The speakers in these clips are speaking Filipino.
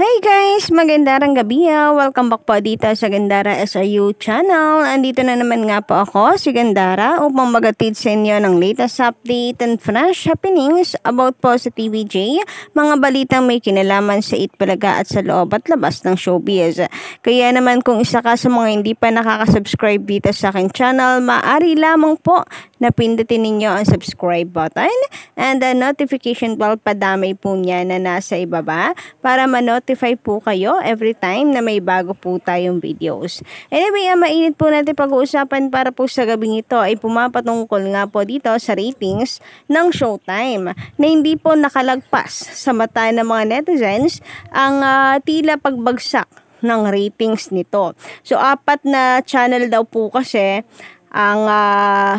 Hey guys! Magandang gabi! Ah. Welcome back po dito sa Gandara SRU channel. Andito na naman nga po ako, si Gandara, upang magatid sa inyo ng latest update and fresh happenings about po sa TVJ, mga balitang may kinalaman sa Itpalaga at sa loob at labas ng showbiz. Kaya naman kung isa ka sa mga hindi pa nakakasubscribe dito sa akin channel, maaari lamang po na pindutin ninyo ang subscribe button and the notification bell padamay po niya na nasa ibaba para ma-notify po kayo every time na may bago po tayong videos. Anyway, ang mainit po natin pag-uusapan para po sa gabing ito ay pumapatungkol nga po dito sa ratings ng Showtime na hindi po nakalagpas sa mata ng mga netizens ang uh, tila pagbagsak ng ratings nito. So apat na channel daw po kasi ang uh,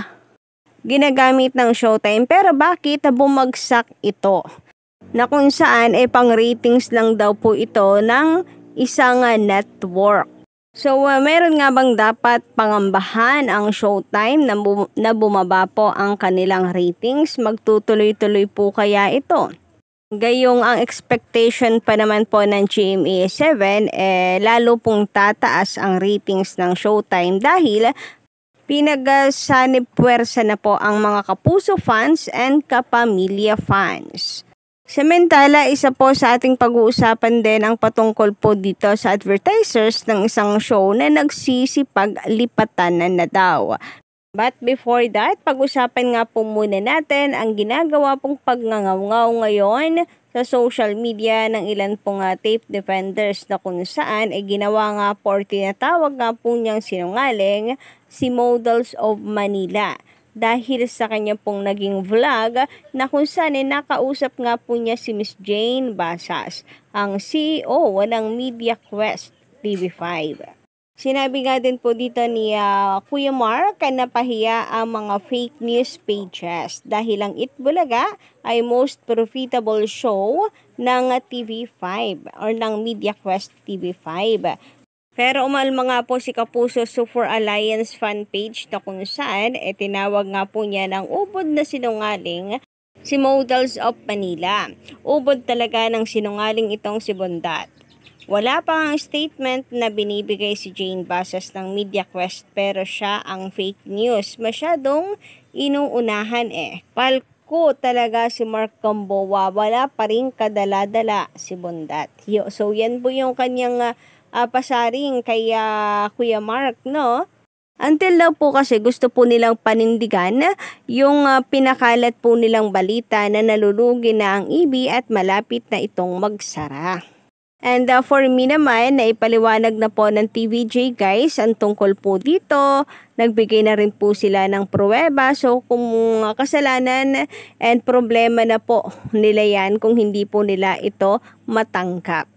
ginagamit ng Showtime. Pero bakit bumagsak ito? Na kung saan eh, pang ratings lang daw po ito ng isang ah, network. So, uh, meron nga bang dapat pangambahan ang showtime na, bum- na bumaba po ang kanilang ratings? Magtutuloy-tuloy po kaya ito? Gayong ang expectation pa naman po ng GMA7, eh, lalo pong tataas ang ratings ng showtime dahil pinagsanipwersa na po ang mga kapuso fans and kapamilya fans. Samantala, isa po sa ating pag-uusapan din ang patungkol po dito sa advertisers ng isang show na nagsisipag lipatan na daw. But before that, pag-usapan nga po muna natin ang ginagawa pong pagngangaw ngayon sa social media ng ilan pong uh, tape defenders na kung saan ay eh, ginawa nga po or tinatawag nga po niyang sinungaling si Models of Manila dahil sa kanya pong naging vlog na kung saan eh, nakausap nga po niya si Miss Jane Basas, ang CEO ng Media Quest TV5. Sinabi nga din po dito ni uh, Kuya Mark na pahiya ang mga fake news pages dahil ang Itbulaga ay most profitable show ng TV5 or ng MediaQuest TV5. Pero umal mga po si Kapuso Super Alliance fan page na kung saan eh, tinawag nga po niya ng ubod na sinungaling si Models of Manila. Ubod talaga ng sinungaling itong si Bondat. Wala pa ang statement na binibigay si Jane Basas ng MediaQuest pero siya ang fake news. Masyadong inuunahan eh. Palko talaga si Mark Gamboa. Wala pa rin kadaladala si Bondat. So yan po yung kanyang uh, pasaring kay uh, Kuya Mark, no? Until daw po kasi gusto po nilang panindigan yung uh, pinakalat po nilang balita na nalulugi na ang EB at malapit na itong magsara. And uh, for me naman, naipaliwanag na po ng TVJ guys ang tungkol po dito. Nagbigay na rin po sila ng pruweba. So kung uh, kasalanan and problema na po nila yan kung hindi po nila ito matanggap.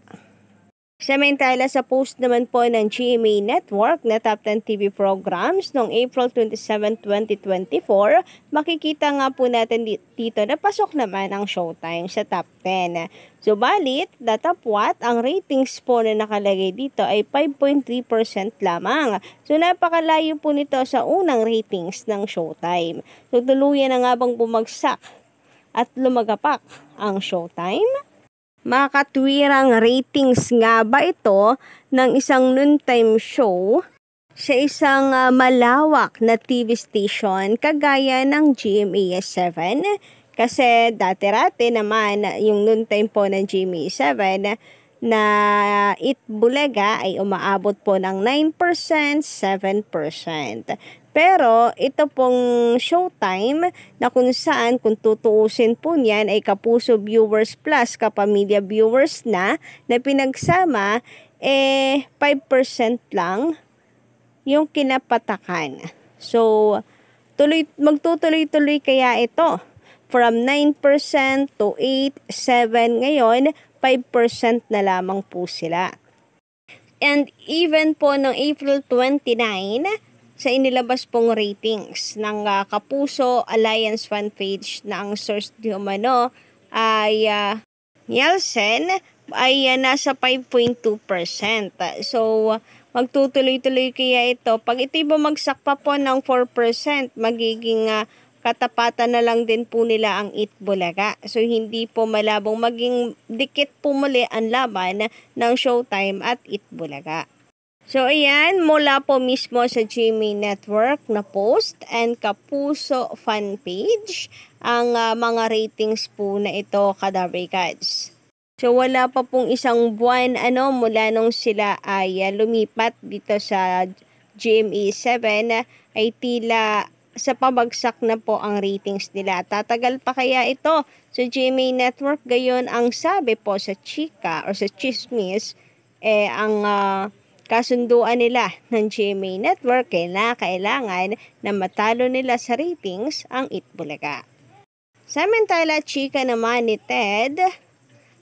Samantala sa post naman po ng GMA Network na Top 10 TV programs noong April 27, 2024, makikita nga po natin dito na pasok naman ang showtime sa Top 10. Subalit, the Top what, ang ratings po na nakalagay dito ay 5.3% lamang. So napakalayo po nito sa unang ratings ng showtime. So tuluyan na nga bang bumagsak at lumagapak ang showtime? makatwirang ratings nga ba ito ng isang noontime show sa isang uh, malawak na TV station kagaya ng GMA 7? Kasi dati rate naman yung noontime po ng GMA 7 na it bulega ay umaabot po ng 9%, 7%. Pero ito pong showtime na kung saan kung tutuusin po niyan ay Kapuso Viewers Plus, Kapamilya Viewers na, na pinagsama, eh 5% lang yung kinapatakan. So, tuloy, magtutuloy-tuloy kaya ito. From 9% to 8, 7 ngayon, 5% na lamang po sila. And even po ng April 29, sa inilabas pong ratings ng uh, Kapuso Alliance fan page na ang source di umano ay uh, Nielsen ay uh, nasa 5.2%. So, magtutuloy-tuloy kaya ito. Pag ito'y bumagsak pa po ng 4%, magiging uh, katapatan na lang din po nila ang Itbulaga. So, hindi po malabong maging dikit po muli ang laban ng Showtime at Itbulaga. So, ayan, mula po mismo sa Jimmy Network na post and Kapuso fan page ang uh, mga ratings po na ito kada kadabikads. So, wala pa pong isang buwan ano, mula nung sila ay uh, lumipat dito sa GMA7 ay tila sa pabagsak na po ang ratings nila. Tatagal pa kaya ito sa so, GMA Network? Gayon ang sabi po sa chika or sa chismis, eh, ang uh, kasunduan nila ng GMA Network na kailangan na matalo nila sa ratings ang Itbulaga. Samantala, chika naman ni Ted,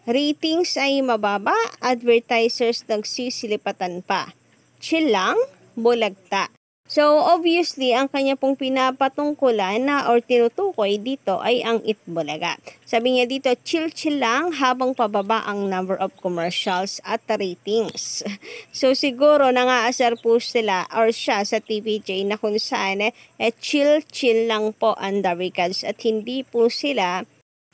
ratings ay mababa, advertisers nagsisilipatan pa. Chill lang, bulagta. So, obviously, ang kanya pong pinapatungkulan na or tinutukoy dito ay ang Itbulaga. Sabi niya dito, chill-chill lang habang pababa ang number of commercials at ratings. So, siguro nangaasar po sila or siya sa TVJ na kung saan eh, chill-chill lang po ang The Records at hindi po sila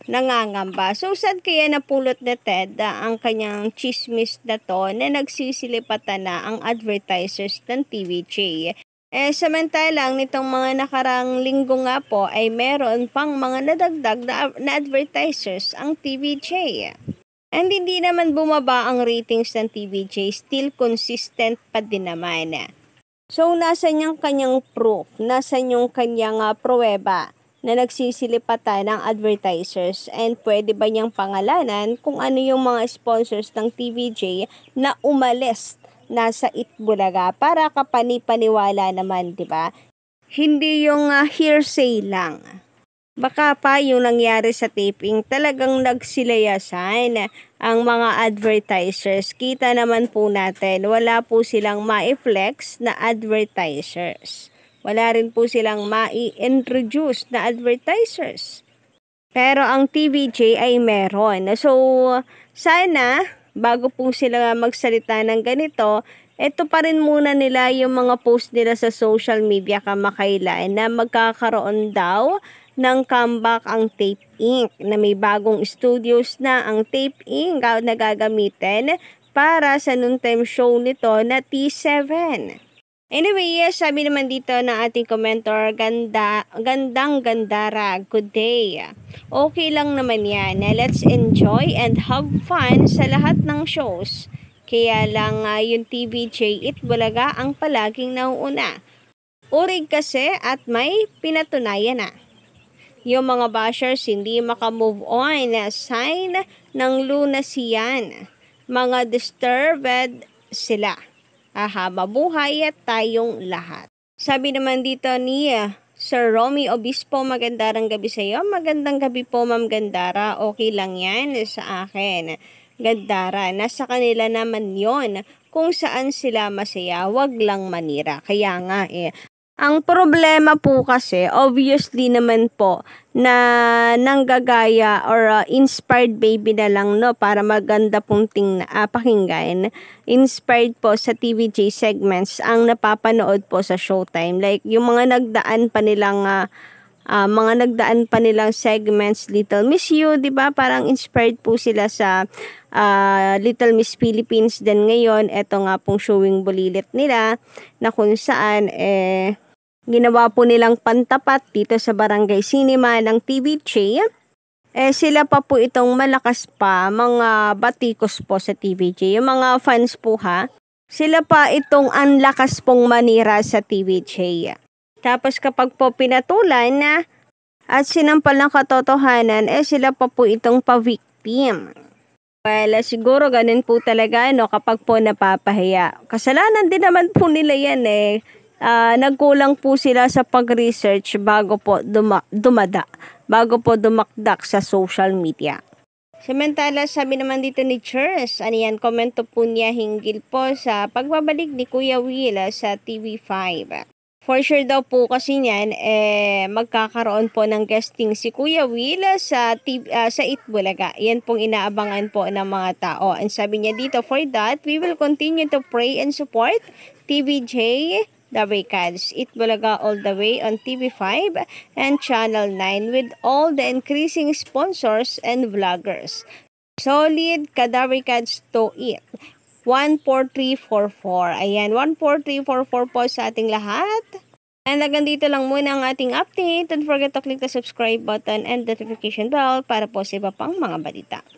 nangangamba. So, sad kaya napulot na Ted uh, ang kanyang chismis na to na nagsisilipata na ang advertisers ng TVJ? Eh, lang, nitong mga nakarang linggo nga po ay meron pang mga nadagdag na, na advertisers ang TVJ. And hindi naman bumaba ang ratings ng TVJ, still consistent pa din naman. So, nasa niyang kanyang proof, nasa yung kanyang uh, pruweba na nagsisilipatan ng advertisers and pwede ba niyang pangalanan kung ano yung mga sponsors ng TVJ na umalis nasa Itbulaga para kapanipaniwala naman, 'di ba? Hindi yung uh, hearsay lang. Baka pa yung nangyari sa taping talagang nagsilayasan ang mga advertisers. Kita naman po natin, wala po silang ma-flex na advertisers. Wala rin po silang ma-introduce na advertisers. Pero ang TVJ ay meron. So, sana bago pong sila magsalita ng ganito, ito pa rin muna nila yung mga post nila sa social media kamakailan na magkakaroon daw ng comeback ang Tape Inc. na may bagong studios na ang Tape Inc. na gagamitin para sa noontime show nito na T7. Anyway, yes, sabi naman dito na ating commenter, ganda, gandang gandara, good day. Okay lang naman yan. Let's enjoy and have fun sa lahat ng shows. Kaya lang uh, yung TVJ It Balaga ang palaging nauuna. Urig kasi at may pinatunayan na. Yung mga bashers hindi makamove on na sign ng lunas yan. Mga disturbed sila aha habang tayong lahat. Sabi naman dito ni ah, Sir Romy Obispo, magandang gabi sa iyo. Magandang gabi po, Ma'am Gandara. Okay lang yan sa akin. Gandara, nasa kanila naman yon kung saan sila masaya, wag lang manira. Kaya nga eh, ang problema po kasi, obviously naman po, na nanggagaya or uh, inspired baby na lang, no? Para maganda pong ting, uh, pakinggan. Inspired po sa TVJ segments ang napapanood po sa Showtime. Like, yung mga nagdaan pa nilang... Uh, uh, mga nagdaan pa nilang segments Little Miss You, 'di ba? Parang inspired po sila sa uh, Little Miss Philippines din ngayon. Ito nga pong showing bulilit nila na kung saan eh ginawa po nilang pantapat dito sa Barangay Cinema ng TVJ. Eh sila pa po itong malakas pa, mga batikos po sa TVJ, yung mga fans po ha. Sila pa itong anlakas pong manira sa TVJ. Tapos kapag po pinatulan na at sinampal ng katotohanan, eh sila pa po itong pa-victim. Well, siguro ganun po talaga no, kapag po napapahiya. Kasalanan din naman po nila yan eh uh, nagkulang po sila sa pag-research bago po duma- dumada, bago po dumakdak sa social media. Samantala, sabi naman dito ni Chers, ano yan, komento po niya hinggil po sa pagbabalik ni Kuya Will ah, sa TV5. For sure daw po kasi niyan, eh, magkakaroon po ng guesting si Kuya Will ah, sa, TV, uh, sa Itbulaga. Yan pong inaabangan po ng mga tao. Ang sabi niya dito, for that, we will continue to pray and support TVJ the weekends. It Bulaga all the way on TV5 and Channel 9 with all the increasing sponsors and vloggers. Solid Kadawikads to it. 14344. Ayan, 14344 po sa ating lahat. And hanggang dito lang muna ang ating update. Don't forget to click the subscribe button and notification bell para po sa iba pang mga balita.